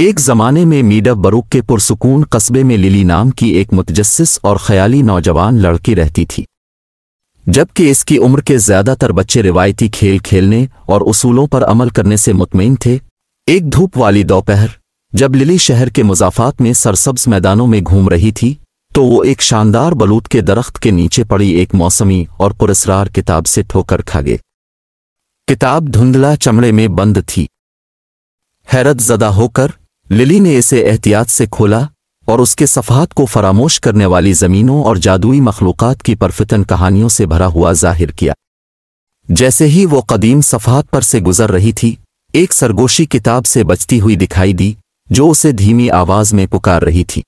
एक जमाने में मीडा बरूक के पुरसकून कस्बे में लिली नाम की एक मुतजस्स और ख्याली नौजवान लड़की रहती थी जबकि इसकी उम्र के ज्यादातर बच्चे रिवायती खेल खेलने और उसूलों पर अमल करने से मुतमिन थे एक धूप वाली दोपहर जब लिली शहर के मुजाफात में सरसब्ज मैदानों में घूम रही थी तो वो एक शानदार बलूत के दरख्त के नीचे पड़ी एक मौसमी और पुरस्रार किताब से ठोकर खा गए किताब धुंधला चमड़े में बंद थी हैरत जदा होकर लिली ने इसे एहतियात से खोला और उसके सफ़ात को फरामोश करने वाली जमीनों और जादुई मखलूक़ात की परफितन कहानियों से भरा हुआ जाहिर किया जैसे ही वो कदीम सफात पर से गुजर रही थी एक सरगोशी किताब से बचती हुई दिखाई दी जो उसे धीमी आवाज में पुकार रही थी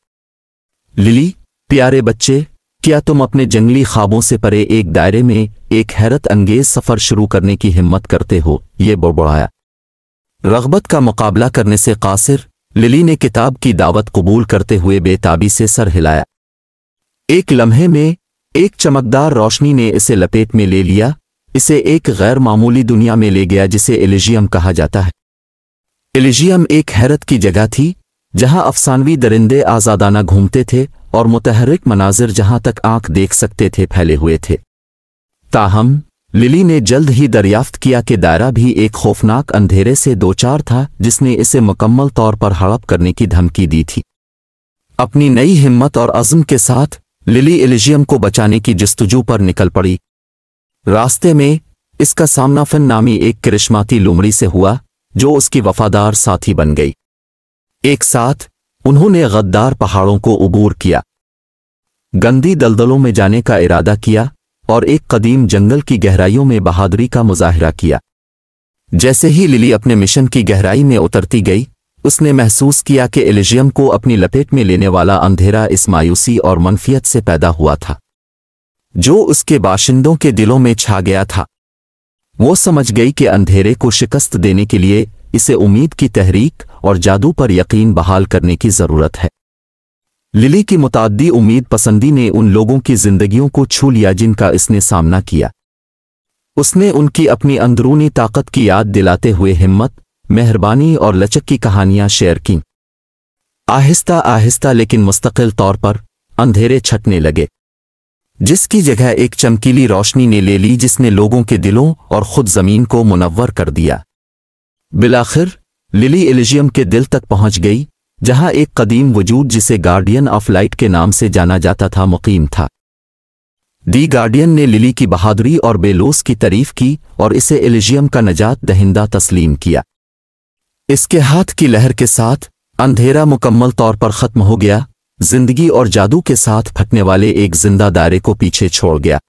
लिली प्यारे बच्चे क्या तुम अपने जंगली ख्वाबों से परे एक दायरे में एक हैरत अंगेज सफर शुरू करने की हिम्मत करते हो ये बड़बड़ाया रगबत का मुकाबला करने से कासिर लिली ने किताब की दावत कबूल करते हुए बेताबी से सर हिलाया एक लम्हे में एक चमकदार रोशनी ने इसे लपेट में ले लिया इसे एक गैर मामूली दुनिया में ले गया जिसे एलिजियम कहा जाता है एलिजियम एक हैरत की जगह थी जहां अफसानवी दरिंदे आज़ादाना घूमते थे और मुतहरक मनाजिर जहां तक आंख देख सकते थे फैले हुए थे ताहम लिली ने जल्द ही दरियाफ्त किया कि दायरा भी एक खौफनाक अंधेरे से दोचार था जिसने इसे मुकम्मल तौर पर हड़प करने की धमकी दी थी अपनी नई हिम्मत और अज़म के साथ लिली एलिजियम को बचाने की जस्तजू पर निकल पड़ी रास्ते में इसका सामना फिन नामी एक करिश्माती लुमड़ी से हुआ जो उसकी वफादार साथी बन गई एक साथ उन्होंने गद्दार पहाड़ों को उबूर किया गंदी दलदलों में जाने का इरादा किया और एक कदीम जंगल की गहराइयों में बहादुरी का मुजाहरा किया जैसे ही लिली अपने मिशन की गहराई में उतरती गई उसने महसूस किया कि एलिजियम को अपनी लपेट में लेने वाला अंधेरा इस मायूसी और मनफियत से पैदा हुआ था जो उसके बाशिंदों के दिलों में छा गया था वो समझ गई कि अंधेरे को शिकस्त देने के लिए इसे उम्मीद की तहरीक और जादू पर यकीन बहाल करने की जरूरत है लिली की मुतादी उम्मीद पसंदी ने उन लोगों की जिंदगियों को छू लिया जिनका इसने सामना किया उसने उनकी अपनी अंदरूनी ताकत की याद दिलाते हुए हिम्मत मेहरबानी और लचक की कहानियां शेयर की आहिस्ता आहिस्ता लेकिन मुस्तकिल तौर पर अंधेरे छटने लगे जिसकी जगह एक चमकीली रोशनी ने ले ली जिसने लोगों के दिलों और खुद जमीन को मुनवर कर दिया बिलाखिर लिली एलिजियम के दिल तक पहुंच गई जहां एक कदीम वजूद जिसे गार्डियन ऑफ लाइट के नाम से जाना जाता था मुकीम था दी गार्डियन ने लिली की बहादुरी और बेलोस की तारीफ की और इसे एलिजियम का नजात दहिंदा तस्लीम किया इसके हाथ की लहर के साथ अंधेरा मुकम्मल तौर पर खत्म हो गया जिंदगी और जादू के साथ फटने वाले एक जिंदा दायरे को पीछे छोड़ गया